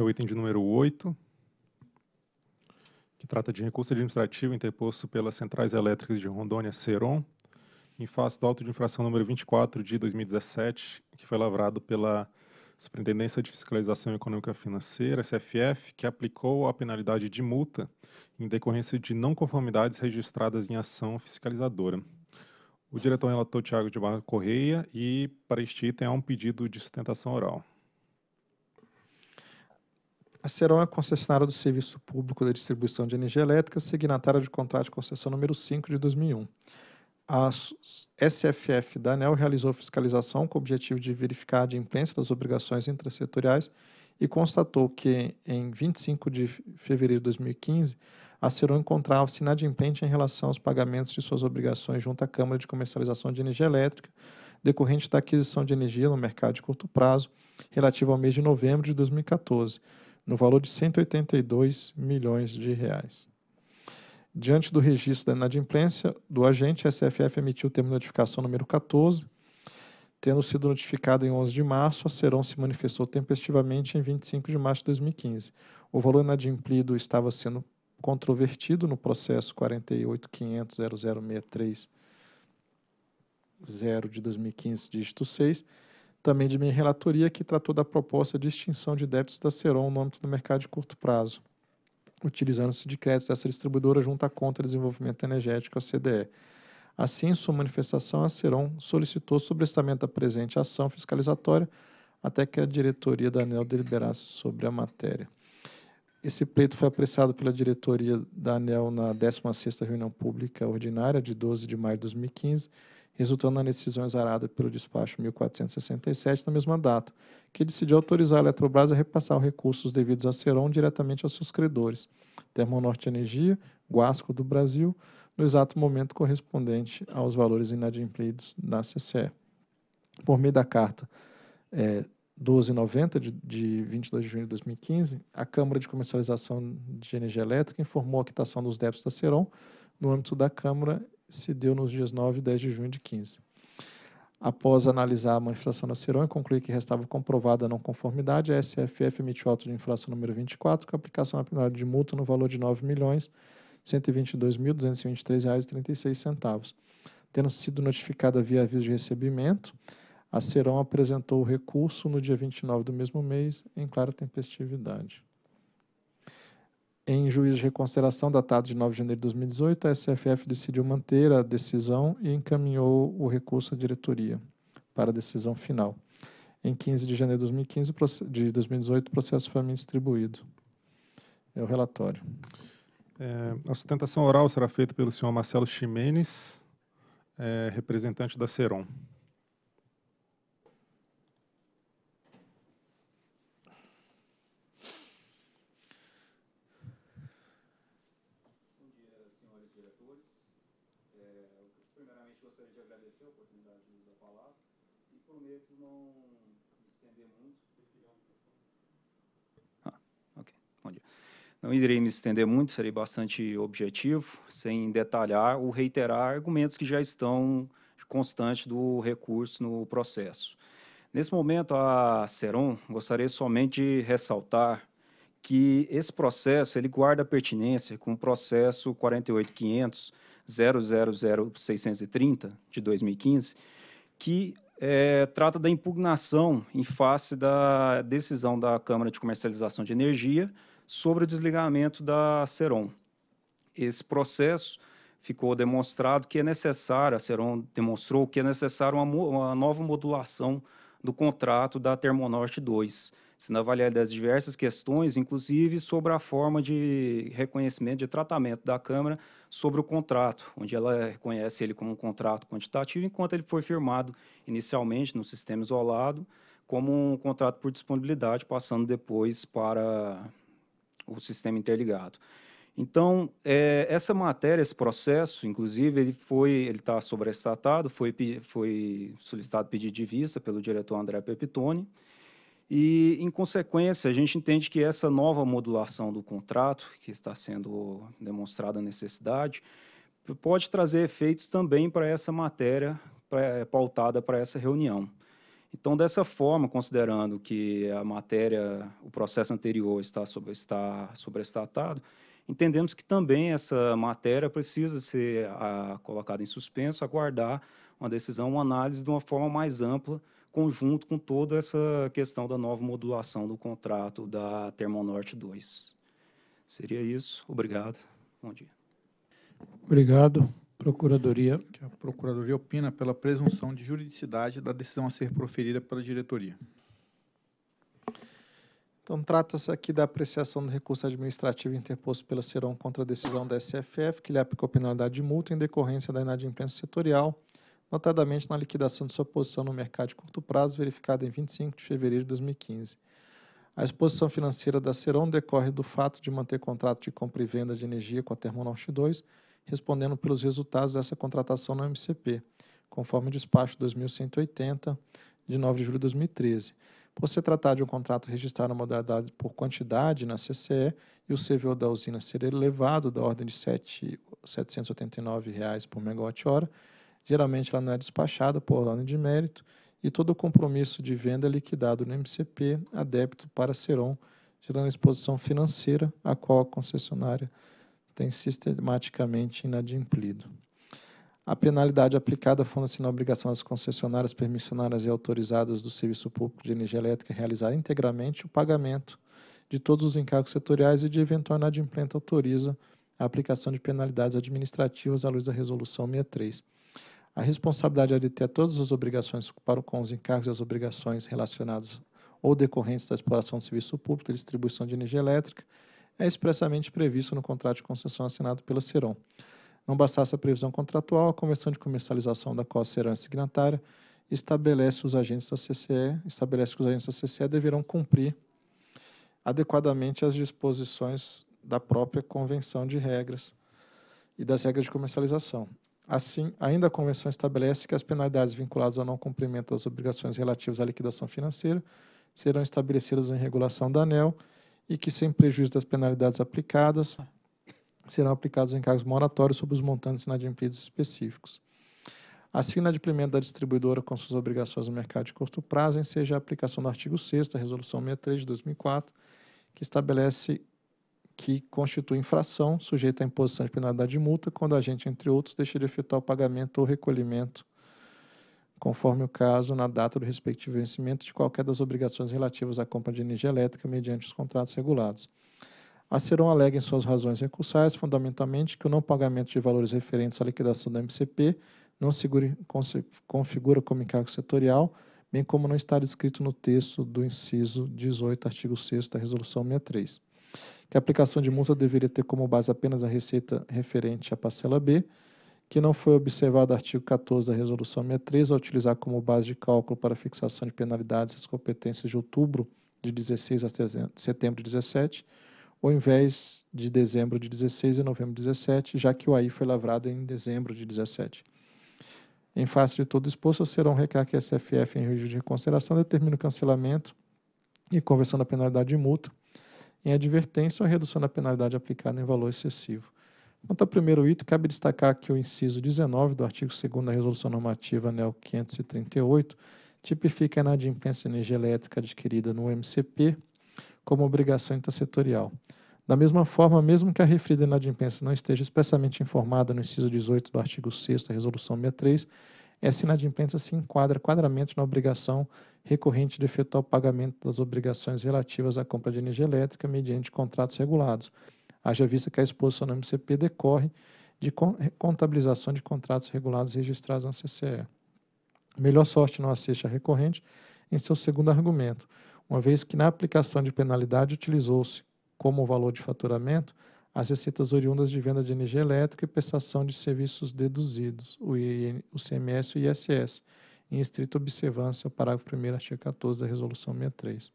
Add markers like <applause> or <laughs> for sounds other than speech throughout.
é o item de número 8, que trata de recurso administrativo interposto pelas centrais elétricas de Rondônia, Seron, em face do auto de infração número 24 de 2017, que foi lavrado pela Superintendência de Fiscalização Econômica Financeira, SFF, que aplicou a penalidade de multa em decorrência de não conformidades registradas em ação fiscalizadora. O diretor relator Tiago de Barra Correia e para este item há um pedido de sustentação oral. A Serol é concessionária do Serviço Público da Distribuição de Energia Elétrica, signatária de contrato de concessão número 5 de 2001. A SFF da ANEL realizou fiscalização com o objetivo de verificar a adimplência das obrigações intrasetoriais e constatou que, em 25 de fevereiro de 2015, a Ceron encontrava-se inadimplente em relação aos pagamentos de suas obrigações junto à Câmara de Comercialização de Energia Elétrica, decorrente da aquisição de energia no mercado de curto prazo, relativo ao mês de novembro de 2014, no valor de 182 milhões de reais. Diante do registro da inadimplência do agente, a SFF emitiu o termo de notificação número 14, tendo sido notificada em 11 de março, a Serão se manifestou tempestivamente em 25 de março de 2015. O valor inadimplido estava sendo controvertido no processo 48.500.0063.0 de 2015, dígito 6, também de minha relatoria, que tratou da proposta de extinção de débitos da Ceron no âmbito do mercado de curto prazo, utilizando-se de créditos dessa distribuidora junto à Conta de Desenvolvimento Energético, a CDE. Assim, em sua manifestação, a Ceron solicitou sobrestamento da presente ação fiscalizatória até que a diretoria da ANEL deliberasse sobre a matéria. Esse pleito foi apreciado pela diretoria da ANEL na 16ª reunião pública ordinária de 12 de maio de 2015, resultando na decisão exarada pelo despacho 1467 na mesma data, que decidiu autorizar a Eletrobras a repassar os recursos devidos à Ceron diretamente aos seus credores, Termonorte Energia, Guasco do Brasil, no exato momento correspondente aos valores inadimplidos na CCE. Por meio da carta é, 1290, de, de 22 de junho de 2015, a Câmara de Comercialização de Energia Elétrica informou a quitação dos débitos da Ceron no âmbito da Câmara se deu nos dias 9 e 10 de junho de 15. Após analisar a manifestação da Ciron e concluir que restava comprovada a não conformidade, a SFF emitiu auto de infração número 24, com aplicação na penalidade de multa no valor de R$ 9.122.223,36. Tendo sido notificada via aviso de recebimento, a Ciron apresentou o recurso no dia 29 do mesmo mês, em clara tempestividade. Em juízo de reconsideração datado de 9 de janeiro de 2018, a SFF decidiu manter a decisão e encaminhou o recurso à diretoria para a decisão final. Em 15 de janeiro de 2015, de 2018, o processo foi me distribuído. É o relatório. É, a sustentação oral será feita pelo senhor Marcelo Ximenes, é, representante da Ceron. Não irei me estender muito, serei bastante objetivo, sem detalhar ou reiterar argumentos que já estão constantes do recurso no processo. Nesse momento, a Seron gostaria somente de ressaltar que esse processo ele guarda pertinência com o processo 48.500.000.630 de 2015, que é, trata da impugnação em face da decisão da Câmara de Comercialização de Energia sobre o desligamento da Seron. Esse processo ficou demonstrado que é necessário, a Seron demonstrou que é necessário uma, uma nova modulação do contrato da Termonorte 2, sendo avaliadas das diversas questões, inclusive sobre a forma de reconhecimento de tratamento da Câmara sobre o contrato, onde ela reconhece ele como um contrato quantitativo, enquanto ele foi firmado inicialmente no sistema isolado como um contrato por disponibilidade, passando depois para o sistema interligado. Então, é, essa matéria, esse processo, inclusive, ele foi, ele está sobrestatado, foi, foi solicitado pedido de vista pelo diretor André Pepitone, e, em consequência, a gente entende que essa nova modulação do contrato, que está sendo demonstrada a necessidade, pode trazer efeitos também para essa matéria pra, pautada para essa reunião. Então, dessa forma, considerando que a matéria, o processo anterior está, sobre, está sobrestatado, entendemos que também essa matéria precisa ser a, ah, colocada em suspenso, aguardar uma decisão, uma análise de uma forma mais ampla, conjunto com toda essa questão da nova modulação do contrato da Termonorte 2. Seria isso. Obrigado. Bom dia. Obrigado. Procuradoria. Que é a Procuradoria opina pela presunção de juridicidade da decisão a ser proferida pela diretoria. Então, trata-se aqui da apreciação do recurso administrativo interposto pela Seron contra a decisão da SFF, que lhe aplicou penalidade de multa em decorrência da inadimplência setorial, notadamente na liquidação de sua posição no mercado de curto prazo, verificada em 25 de fevereiro de 2015. A exposição financeira da Seron decorre do fato de manter contrato de compra e venda de energia com a Termonorte 2, respondendo pelos resultados dessa contratação na MCP, conforme o despacho 2180, de 9 de julho de 2013. Por se tratar de um contrato registrado na modalidade por quantidade na CCE e o CVO da usina ser elevado da ordem de R$ 789,00 por megawatt-hora, geralmente ela não é despachada por ordem de mérito e todo o compromisso de venda é liquidado no MCP a débito para a Seron, gerando exposição financeira a qual a concessionária tem sistematicamente inadimplido. A penalidade aplicada funda-se na obrigação das concessionárias permissionárias e autorizadas do serviço público de energia elétrica realizar integramente o pagamento de todos os encargos setoriais e de eventual inadimplente autoriza a aplicação de penalidades administrativas à luz da Resolução 63. A responsabilidade é de ter todas as obrigações para com os encargos e as obrigações relacionadas ou decorrentes da exploração do serviço público e distribuição de energia elétrica, é expressamente previsto no contrato de concessão assinado pela Ceron. Não bastasse a previsão contratual, a Convenção de Comercialização da qual a Ceron é signatária estabelece os agentes da CCE, estabelece que os agentes da CCE deverão cumprir adequadamente as disposições da própria convenção de regras e das regras de comercialização. Assim, ainda a convenção estabelece que as penalidades vinculadas ao não cumprimento das obrigações relativas à liquidação financeira serão estabelecidas em regulação da ANEL e que, sem prejuízo das penalidades aplicadas, serão aplicados encargos moratórios sobre os montantes inadimplidos específicos. Assim, inadimplimento da distribuidora com suas obrigações no mercado de curto prazo, em seja a aplicação do artigo 6 da Resolução 63 de 2004, que estabelece que constitui infração sujeita à imposição de penalidade de multa quando o agente, entre outros, deixa de efetuar o pagamento ou recolhimento conforme o caso, na data do respectivo vencimento de qualquer das obrigações relativas à compra de energia elétrica mediante os contratos regulados. A Ceron alega em suas razões recursais, fundamentalmente, que o não pagamento de valores referentes à liquidação do MCP não segure, configura como encargo setorial, bem como não está descrito no texto do inciso 18, artigo 6 da Resolução 63. Que a aplicação de multa deveria ter como base apenas a receita referente à parcela B, que não foi observado o artigo 14 da Resolução 63, a utilizar como base de cálculo para fixação de penalidades as competências de outubro de 16 a setembro de 17, ou em vez de dezembro de 16 e novembro de 17, já que o AI foi lavrado em dezembro de 17. Em face de todo exposto, serão requer que a SFF, em regime de reconsideração, determina o cancelamento e conversão da penalidade de multa em advertência ou redução da penalidade aplicada em valor excessivo. Quanto ao primeiro item, cabe destacar que o inciso 19 do artigo 2 da Resolução Normativa NEL 538 tipifica a inadimplência de energia elétrica adquirida no MCP como obrigação intersetorial. Da mesma forma, mesmo que a referida inadimplência não esteja expressamente informada no inciso 18 do artigo 6 da Resolução 63, essa inadimplência se enquadra quadramente na obrigação recorrente de efetuar o pagamento das obrigações relativas à compra de energia elétrica mediante contratos regulados haja vista que a exposição no MCP decorre de contabilização de contratos regulados registrados na CCE. Melhor sorte não assiste a recorrente em seu segundo argumento, uma vez que na aplicação de penalidade utilizou-se como valor de faturamento as receitas oriundas de venda de energia elétrica e prestação de serviços deduzidos, o, IN, o CMS e o ISS, em estrita observância ao parágrafo 1 artigo 14 da Resolução 63.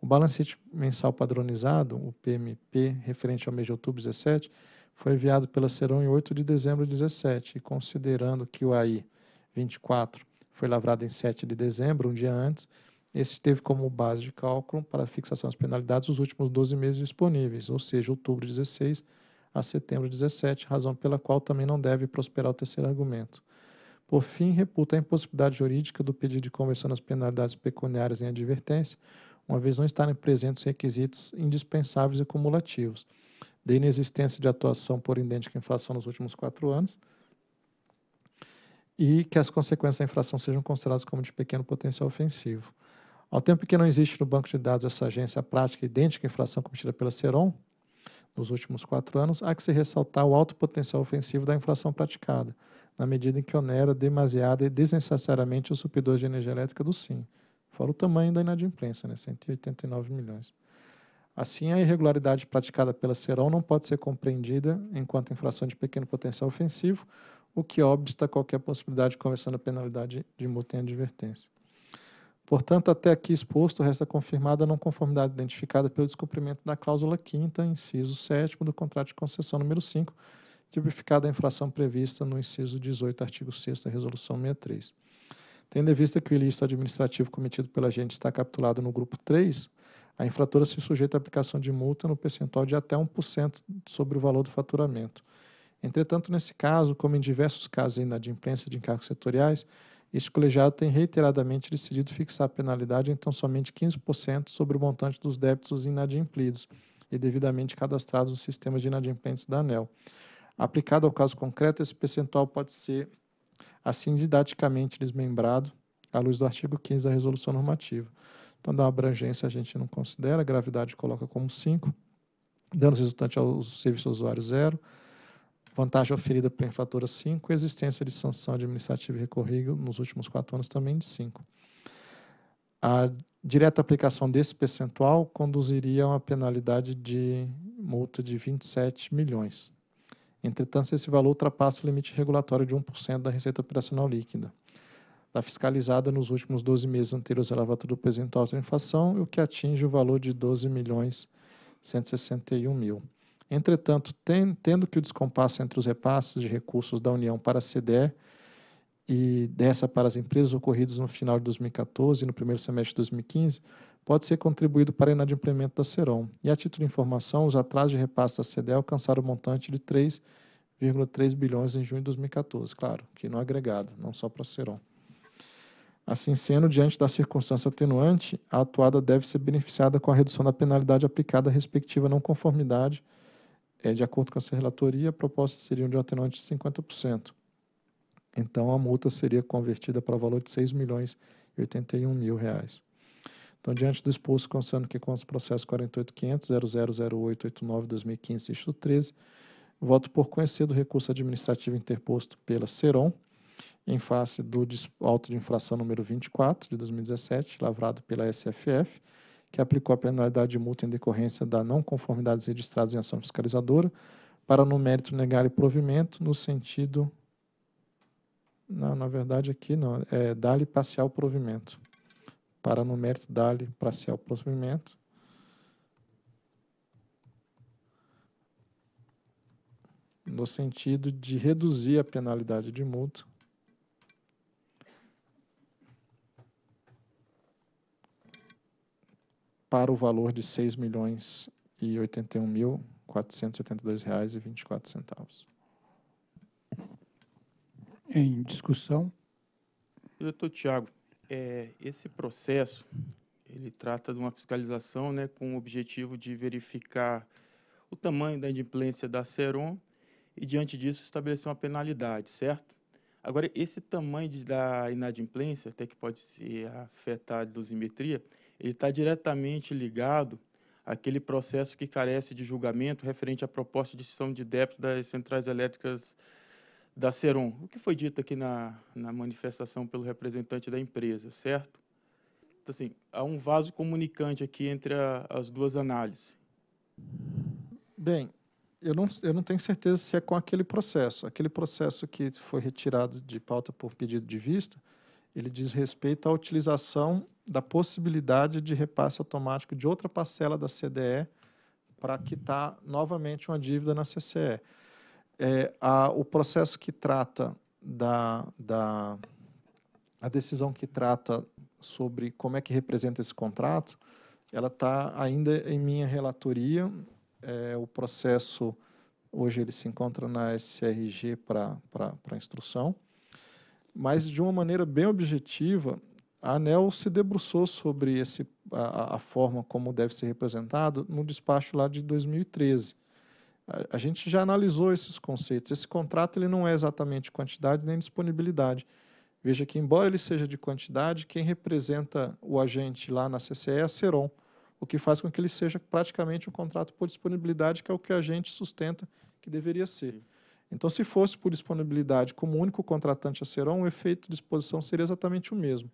O balancete mensal padronizado, o PMP, referente ao mês de outubro 17, foi enviado pela Serão em 8 de dezembro de 17, e considerando que o AI 24 foi lavrado em 7 de dezembro, um dia antes, esse teve como base de cálculo para fixação das penalidades os últimos 12 meses disponíveis, ou seja, outubro 16 a setembro 17, razão pela qual também não deve prosperar o terceiro argumento. Por fim, reputa a impossibilidade jurídica do pedido de conversão das penalidades pecuniárias em advertência, uma vez não estarem presentes requisitos indispensáveis e cumulativos da inexistência de atuação por idêntica infração nos últimos quatro anos e que as consequências da infração sejam consideradas como de pequeno potencial ofensivo. Ao tempo que não existe no banco de dados essa agência a prática idêntica à infração cometida pela Ceron nos últimos quatro anos, há que se ressaltar o alto potencial ofensivo da infração praticada, na medida em que onera demasiada e desnecessariamente os supidores de energia elétrica do SIM. Fora o tamanho da inadimplência, né? 189 milhões. Assim, a irregularidade praticada pela Serol não pode ser compreendida enquanto infração de pequeno potencial ofensivo, o que obsta qualquer possibilidade de conversão da penalidade de multa em advertência. Portanto, até aqui exposto, resta confirmada a não conformidade identificada pelo descumprimento da cláusula 5 inciso 7 do contrato de concessão número 5, tipificada a infração prevista no inciso 18, artigo 6 da Resolução 63. Tendo em vista que o ilícito administrativo cometido pela agente está capturado no grupo 3, a infratora se sujeita à aplicação de multa no percentual de até 1% sobre o valor do faturamento. Entretanto, nesse caso, como em diversos casos de inadimplência de encargos setoriais, este colegiado tem reiteradamente decidido fixar a penalidade então somente 15% sobre o montante dos débitos inadimplidos e devidamente cadastrados no sistema de inadimplentes da ANEL. Aplicado ao caso concreto, esse percentual pode ser assim didaticamente desmembrado à luz do artigo 15 da resolução normativa. Então, da abrangência a gente não considera, a gravidade coloca como 5, danos resultantes ao serviço usuários usuário zero, vantagem oferida por infratora 5, existência de sanção administrativa e recorrível nos últimos quatro anos também de 5. A direta aplicação desse percentual conduziria a uma penalidade de multa de 27 milhões. Entretanto, esse valor ultrapassa o limite regulatório de 1% da receita operacional líquida, da fiscalizada nos últimos 12 meses anteriores à lavatura do presente da inflação, o que atinge o valor de 12 milhões 161 mil. Entretanto, ten, tendo que o descompasso entre os repasses de recursos da União para a CDE e dessa para as empresas ocorridos no final de 2014 e no primeiro semestre de 2015 pode ser contribuído para inadimplemento da Seron. E a título de informação, os atrasos de repasse da CDE alcançaram o um montante de 3,3 bilhões em junho de 2014, claro, que no é agregado, não só para a Seron. Assim sendo, diante da circunstância atenuante, a atuada deve ser beneficiada com a redução da penalidade aplicada à respectiva não conformidade, é, de acordo com essa relatoria, a proposta seria de um atenuante de 50%. Então, a multa seria convertida para o valor de R$ 6 milhões e mil reais. Então, diante do exposto, considerando que com os processos 48.500.0008.89.2015, 2015 13, voto por conhecer do recurso administrativo interposto pela CEROM, em face do auto de infração número 24 de 2017, lavrado pela SFF, que aplicou a penalidade de multa em decorrência da não conformidade registrada em ação fiscalizadora, para no mérito negar provimento no sentido. Não, na verdade aqui não, é dar-lhe parcial provimento para no mérito dar-lhe o procedimento No sentido de reduzir a penalidade de multa para o valor de R$ milhões e mil reais e centavos. Em discussão. Diretor Tiago, é, esse processo ele trata de uma fiscalização né, com o objetivo de verificar o tamanho da inadimplência da Seron e, diante disso, estabelecer uma penalidade, certo? Agora, esse tamanho de, da inadimplência, até que pode se afetar a dosimetria, ele está diretamente ligado àquele processo que carece de julgamento referente à proposta de extinção de débito das centrais elétricas da Serum, o que foi dito aqui na, na manifestação pelo representante da empresa, certo? Então, assim, há um vaso comunicante aqui entre a, as duas análises. Bem, eu não, eu não tenho certeza se é com aquele processo. Aquele processo que foi retirado de pauta por pedido de vista, ele diz respeito à utilização da possibilidade de repasse automático de outra parcela da CDE para quitar novamente uma dívida na CCE é, a, o processo que trata da, da a decisão que trata sobre como é que representa esse contrato, ela está ainda em minha relatoria. É, o processo hoje ele se encontra na SRG para instrução, mas de uma maneira bem objetiva, a ANEL se debruçou sobre esse, a, a forma como deve ser representado no despacho lá de 2013. A, gente já analisou esses conceitos. Esse contrato ele não é exatamente quantidade nem disponibilidade. Veja que, embora ele seja de quantidade, quem representa o agente lá na CCE é a Seron, o que faz com que ele seja praticamente um contrato por disponibilidade, que é o que a gente sustenta que deveria ser. Sim. Então, se fosse por disponibilidade como único contratante a Seron, o efeito de exposição seria exatamente o mesmo.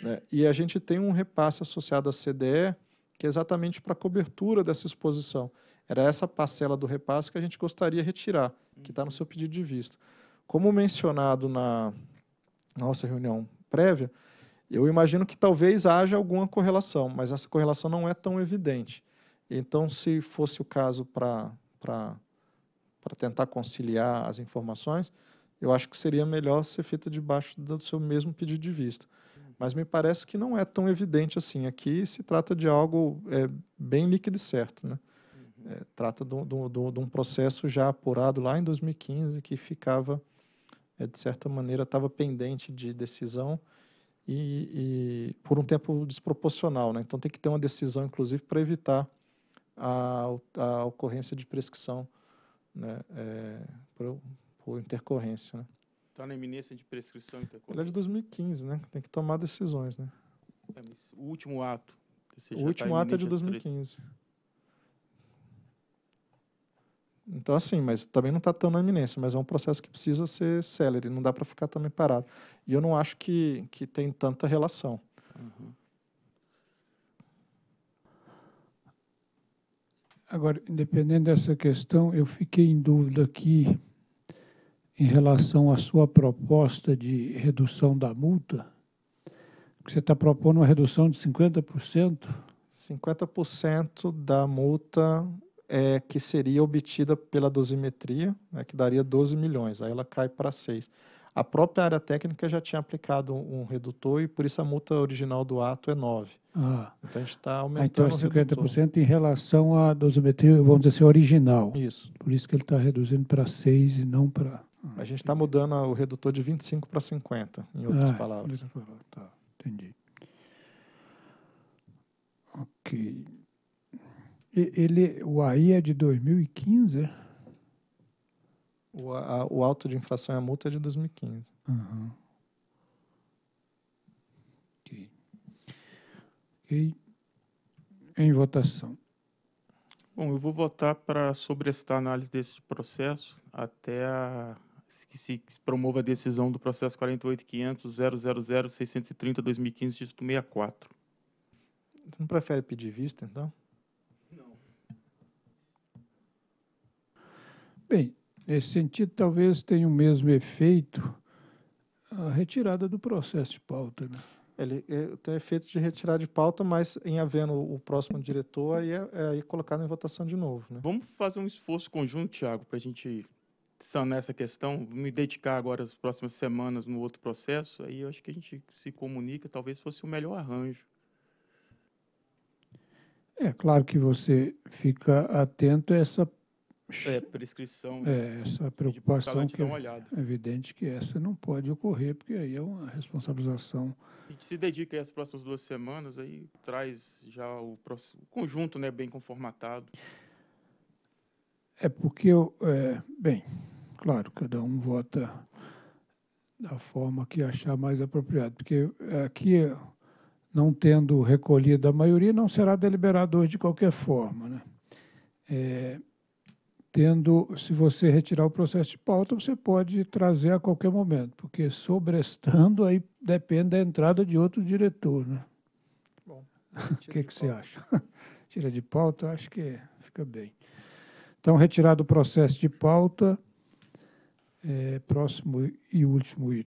Né? E a gente tem um repasse associado à CDE, que é exatamente para a cobertura dessa exposição era essa parcela do repasse que a gente gostaria retirar, que está no seu pedido de vista. Como mencionado na nossa reunião prévia, eu imagino que talvez haja alguma correlação, mas essa correlação não é tão evidente. Então, se fosse o caso para tentar conciliar as informações, eu acho que seria melhor ser feita debaixo do seu mesmo pedido de vista. Mas me parece que não é tão evidente assim. Aqui se trata de algo é, bem líquido e certo, né? É, trata de um processo já apurado lá em 2015 que ficava, é, de certa maneira, estava pendente de decisão e, e, por um tempo desproporcional. Né? Então tem que ter uma decisão, inclusive, para evitar a, a, ocorrência de prescrição né? é, por, por, intercorrência. Né? Está então, na iminência de prescrição intercorrência? Ele é de 2015, né? Tem que tomar decisões, né? É, o último ato. O tá último tá ato é de 2015. 3. Então, assim, mas também não está tão na iminência, mas é um processo que precisa ser celere, não dá para ficar também parado. E eu não acho que, que tem tanta relação. Uhum. Agora, independente dessa questão, eu fiquei em dúvida aqui em relação à sua proposta de redução da multa. Você está propondo uma redução de 50%? 50% da multa é, que seria obtida pela dosimetria, né, que daria 12 milhões, aí ela cai para 6. A própria área técnica já tinha aplicado um, um redutor e por isso a multa original do ato é 9. Ah. Então a gente está aumentando. Ah, então é 50% em relação à dosimetria, vamos dizer assim, original. Isso. Por isso que ele está reduzindo para 6 e não para. Ah, a gente está mudando o redutor de 25 para 50, em ah, outras ah, palavras. Tá, entendi. Ok. Ele, o AI é de 2015? É? O, a, o auto de infração e a multa é de 2015. Uhum. Ok. Ok. Em votação. Bom, eu vou votar para sobrestar a análise desse processo até a, que se promova a decisão do processo 48.500.000.630.2015, dígito 64. Você não prefere pedir vista, então? Bem, nesse sentido, talvez tenha o mesmo efeito a retirada do processo de pauta. Né? Ele é, tem o efeito de retirar de pauta, mas em havendo o próximo diretor, aí é, é aí colocado em votação de novo. Né? Vamos fazer um esforço conjunto, Tiago, para a gente sanar essa questão, me dedicar agora as próximas semanas no outro processo, aí eu acho que a gente se comunica, talvez fosse o melhor arranjo. É claro que você fica atento a essa é, prescrição. Né? É, essa preocupação que é evidente que essa não pode ocorrer, porque aí é uma responsabilização. A gente se dedica às próximas duas semanas, aí traz já o, próximo, o conjunto né, bem conformatado. É porque, eu, é, bem, claro, cada um vota da forma que achar mais apropriado, porque aqui, não tendo recolhido a maioria, não será deliberado hoje de qualquer forma. Né? É, tendo, se você retirar o processo de pauta, você pode trazer a qualquer momento, porque sobrestando aí depende da entrada de outro diretor, né? Bom, o <laughs> que, que você acha? <laughs> tira de pauta, acho que fica bem. Então, retirado o processo de pauta, é, próximo e último item.